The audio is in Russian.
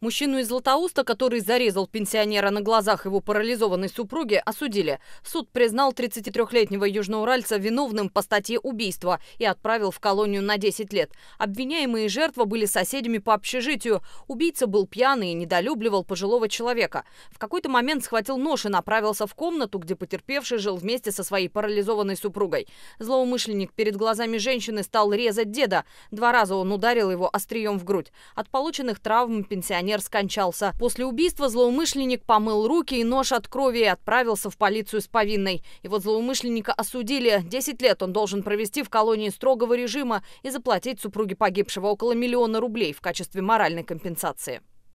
Мужчину из Златоуста, который зарезал пенсионера на глазах его парализованной супруги, осудили. Суд признал 33-летнего южноуральца виновным по статье убийства и отправил в колонию на 10 лет. Обвиняемые и жертва были соседями по общежитию. Убийца был пьяный и недолюбливал пожилого человека. В какой-то момент схватил нож и направился в комнату, где потерпевший жил вместе со своей парализованной супругой. Злоумышленник перед глазами женщины стал резать деда. Два раза он ударил его острием в грудь. От полученных травм пенсионер милиционер скончался. После убийства злоумышленник помыл руки и нож от крови и отправился в полицию с повинной. И вот злоумышленника осудили. 10 лет он должен провести в колонии строгого режима и заплатить супруге погибшего около миллиона рублей в качестве моральной компенсации.